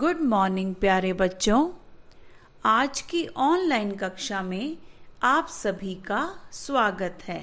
good morning प्यारे बच्चों आज की ऑनलाइन कक्षा में आप सभी का स्वागत है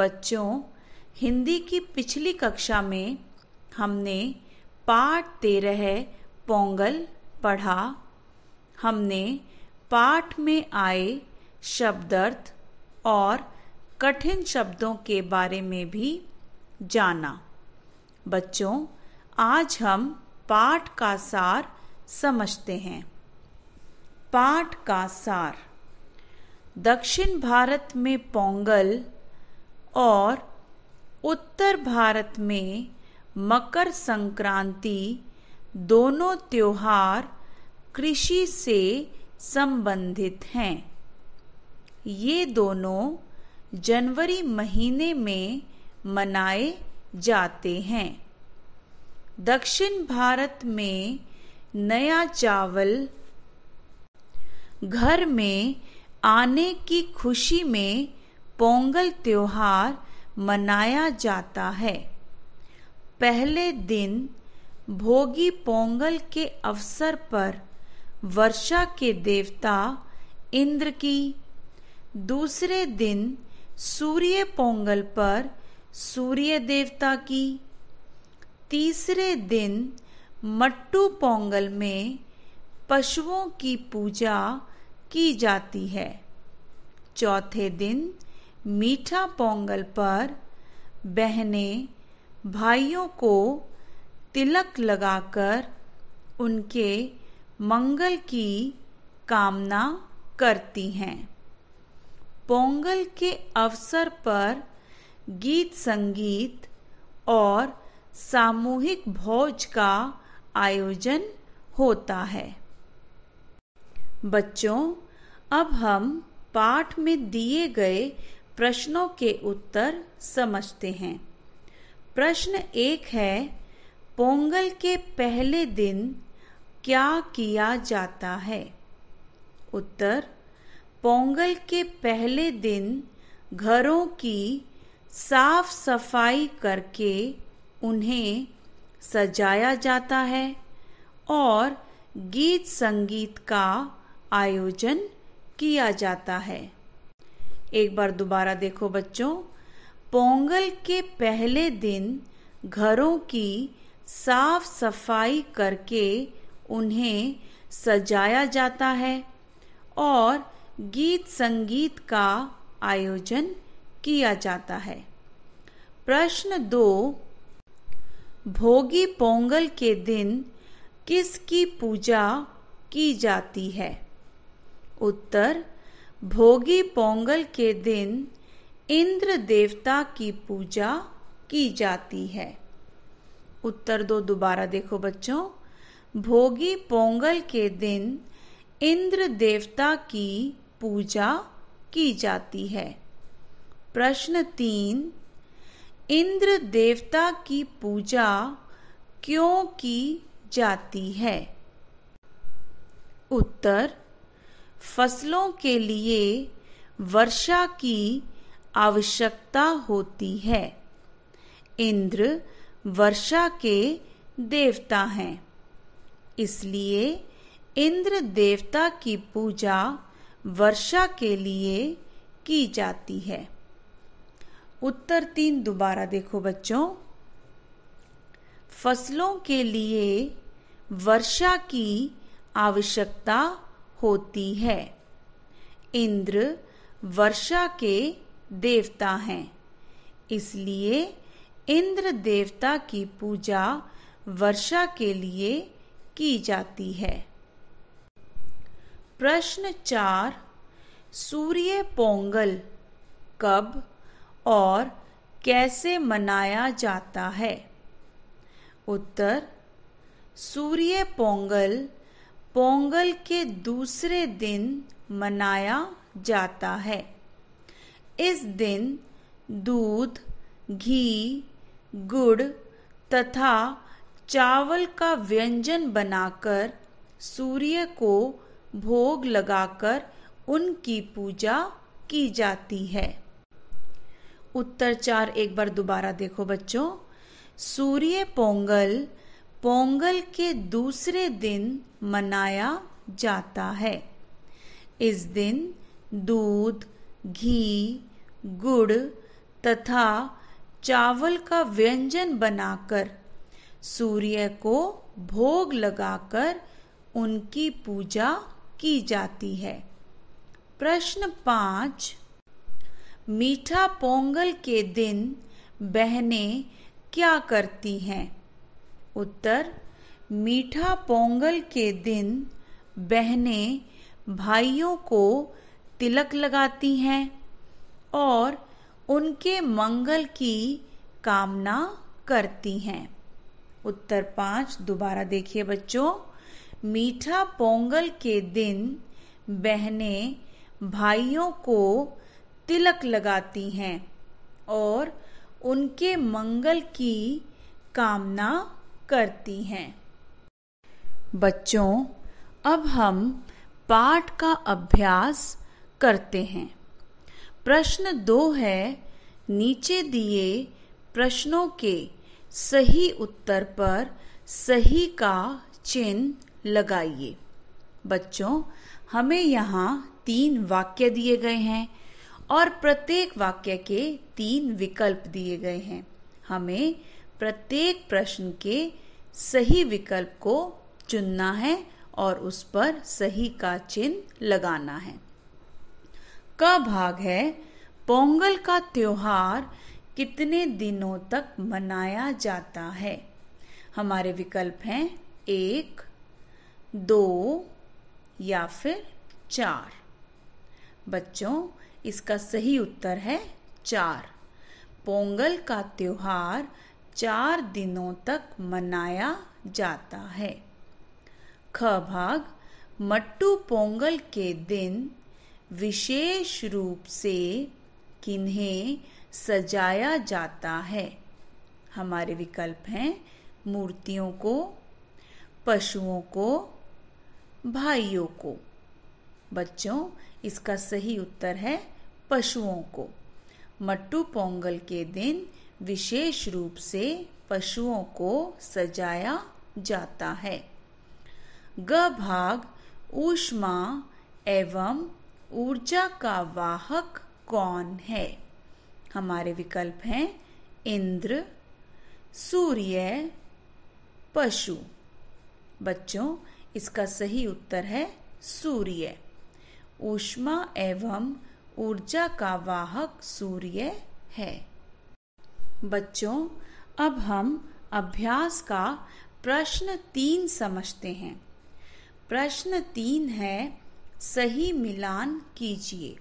बच्चों हिंदी की पिछली कक्षा में हमने पाठ तेरह पोंगल पढ़ा हमने पाठ में आए शब्दार्थ और कठिन शब्दों के बारे में भी जाना बच्चों आज हम पाठ का सार समझते हैं पाठ का सार दक्षिण भारत में पोंगल और उत्तर भारत में मकर संक्रांति दोनों त्योहार कृषि से संबंधित हैं ये दोनों जनवरी महीने में मनाए जाते हैं दक्षिण भारत में नया चावल घर में आने की खुशी में पोंगल त्योहार मनाया जाता है पहले दिन भोगी पोंगल के अवसर पर वर्षा के देवता इंद्र की दूसरे दिन सूर्य पोंगल पर सूर्य देवता की तीसरे दिन मट्टू पोंगल में पशुओं की पूजा की जाती है चौथे दिन मीठा पोंगल पर बहने भाइयों को तिलक लगाकर उनके मंगल की कामना करती हैं पोंगल के अवसर पर गीत संगीत और सामूहिक भोज का आयोजन होता है बच्चों अब हम पाठ में दिए गए प्रश्नों के उत्तर समझते हैं प्रश्न एक है पोंगल के पहले दिन क्या किया जाता है उत्तर पोंगल के पहले दिन घरों की साफ सफाई करके उन्हें सजाया जाता है और गीत संगीत का आयोजन किया जाता है एक बार दोबारा देखो बच्चों पोंगल के पहले दिन घरों की साफ सफाई करके उन्हें सजाया जाता है और गीत संगीत का आयोजन किया जाता है प्रश्न दो भोगी पोंगल के दिन किसकी पूजा की जाती है उत्तर भोगी पोंगल के दिन इंद्र देवता की पूजा की जाती है उत्तर दो दोबारा देखो बच्चों भोगी पोंगल के दिन इंद्र देवता की पूजा की जाती है प्रश्न तीन इंद्र देवता की पूजा क्यों की जाती है उत्तर फसलों के लिए वर्षा की आवश्यकता होती है इंद्र वर्षा के देवता हैं इसलिए इंद्र देवता की पूजा वर्षा के लिए की जाती है उत्तर तीन दोबारा देखो बच्चों फसलों के लिए वर्षा की आवश्यकता होती है इंद्र वर्षा के देवता हैं इसलिए इंद्र देवता की पूजा वर्षा के लिए की जाती है प्रश्न चार सूर्य पोंगल कब और कैसे मनाया जाता है उत्तर सूर्य पोंगल पोंगल के दूसरे दिन मनाया जाता है इस दिन दूध घी गुड़ तथा चावल का व्यंजन बनाकर सूर्य को भोग लगाकर उनकी पूजा की जाती है उत्तर चार एक बार दोबारा देखो बच्चों सूर्य पोंगल पोंगल के दूसरे दिन मनाया जाता है इस दिन दूध घी गुड़ तथा चावल का व्यंजन बनाकर सूर्य को भोग लगाकर उनकी पूजा की जाती है प्रश्न पाँच मीठा पोंगल के दिन बहने क्या करती हैं उत्तर मीठा पोंगल के दिन बहने भाइयों को तिलक लगाती हैं और उनके मंगल की कामना करती हैं उत्तर पाँच दोबारा देखिए बच्चों मीठा पोंगल के दिन बहने भाइयों को तिलक लगाती हैं और उनके मंगल की कामना करती हैं बच्चों अब हम पाठ का अभ्यास करते हैं प्रश्न दो है नीचे दिए प्रश्नों के सही उत्तर पर सही का चिन्ह लगाइए बच्चों हमें यहाँ तीन वाक्य दिए गए हैं और प्रत्येक वाक्य के तीन विकल्प दिए गए हैं हमें प्रत्येक प्रश्न के सही विकल्प को चुनना है और उस पर सही का चिन्ह लगाना है क भाग है पोंगल का त्योहार कितने दिनों तक मनाया जाता है हमारे विकल्प हैं एक दो या फिर चार बच्चों इसका सही उत्तर है चार पोंगल का त्योहार चार दिनों तक मनाया जाता है ख भाग मट्टू पोंगल के दिन विशेष रूप से किन्हें सजाया जाता है हमारे विकल्प हैं मूर्तियों को पशुओं को भाइयों को बच्चों इसका सही उत्तर है पशुओं को मट्टू पोंगल के दिन विशेष रूप से पशुओं को सजाया जाता है ग भाग ऊष्मा एवं ऊर्जा का वाहक कौन है हमारे विकल्प हैं इंद्र सूर्य पशु बच्चों इसका सही उत्तर है सूर्य ऊष्मा एवं ऊर्जा का वाहक सूर्य है बच्चों अब हम अभ्यास का प्रश्न तीन समझते हैं प्रश्न तीन है सही मिलान कीजिए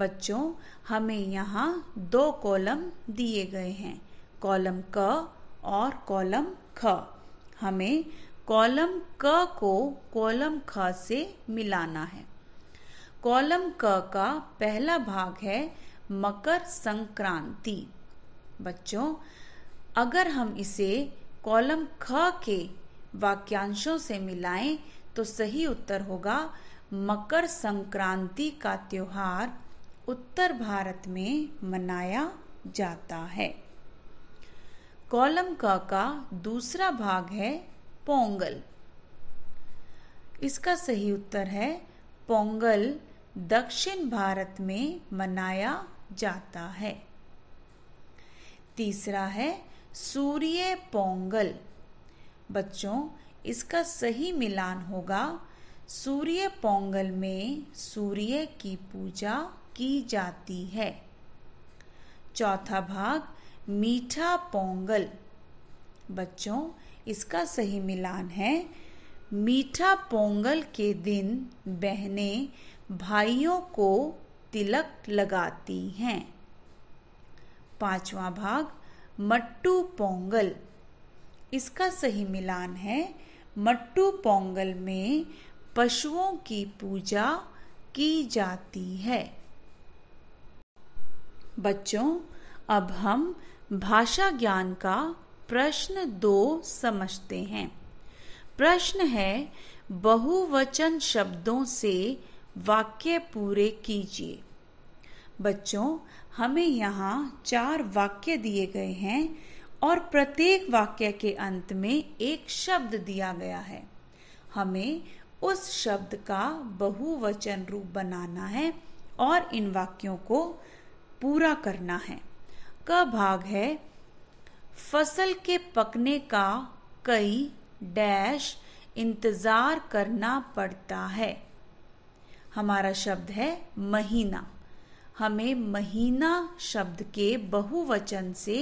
बच्चों हमें यहाँ दो कॉलम दिए गए हैं कॉलम क और कॉलम ख हमें कॉलम क को कॉलम ख से मिलाना है कॉलम क का पहला भाग है मकर संक्रांति बच्चों अगर हम इसे कॉलम ख के वाक्यांशों से मिलाएं तो सही उत्तर होगा मकर संक्रांति का त्योहार उत्तर भारत में मनाया जाता है कॉलम क का दूसरा भाग है पोंगल इसका सही उत्तर है पोंगल दक्षिण भारत में मनाया जाता है तीसरा है सूर्य पोंगल बच्चों इसका सही मिलान होगा सूर्य पोंगल में सूर्य की पूजा की जाती है चौथा भाग मीठा पोंगल बच्चों इसका सही मिलान है मीठा पोंगल के दिन बहनें भाइयों को तिलक लगाती हैं पांचवा भाग मट्टू पोंगल इसका सही मिलान है मट्टू पोंगल में पशुओं की पूजा की जाती है बच्चों अब हम भाषा ज्ञान का प्रश्न दो समझते हैं प्रश्न है बहुवचन शब्दों से वाक्य पूरे कीजिए बच्चों हमें यहाँ चार वाक्य दिए गए हैं और प्रत्येक वाक्य के अंत में एक शब्द दिया गया है हमें उस शब्द का बहुवचन रूप बनाना है और इन वाक्यों को पूरा करना है क भाग है फसल के पकने का कई डैश इंतज़ार करना पड़ता है हमारा शब्द है महीना हमें महीना शब्द के बहुवचन से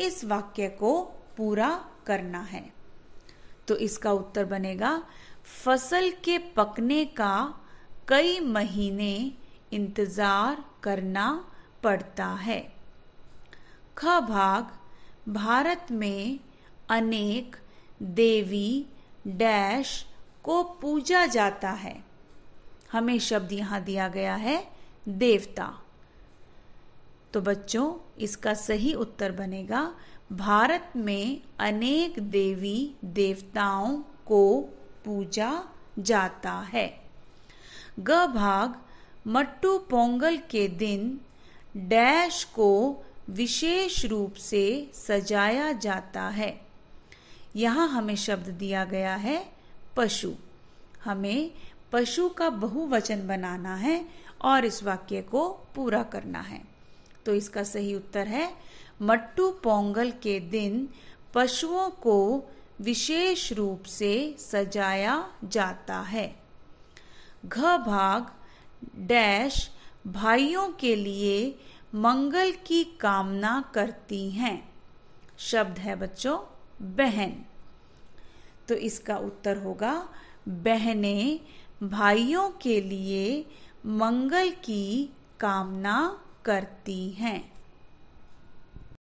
इस वाक्य को पूरा करना है तो इसका उत्तर बनेगा फसल के पकने का कई महीने इंतज़ार करना पड़ता है ख भाग भारत में अनेक देवी डैश को पूजा जाता है हमें शब्द यहाँ दिया गया है देवता तो बच्चों इसका सही उत्तर बनेगा भारत में अनेक देवी देवताओं को पूजा जाता है ग भाग मट्टू पोंगल के दिन डैश को विशेष रूप से सजाया जाता है यहाँ हमें शब्द दिया गया है पशु हमें पशु का बहुवचन बनाना है और इस वाक्य को पूरा करना है तो इसका सही उत्तर है मट्टू पोंगल के दिन पशुओं को विशेष रूप से सजाया जाता है घ भाग डैश भाइयों के लिए मंगल की कामना करती हैं शब्द है बच्चों बहन तो इसका उत्तर होगा बहने भाइयों के लिए मंगल की कामना करती हैं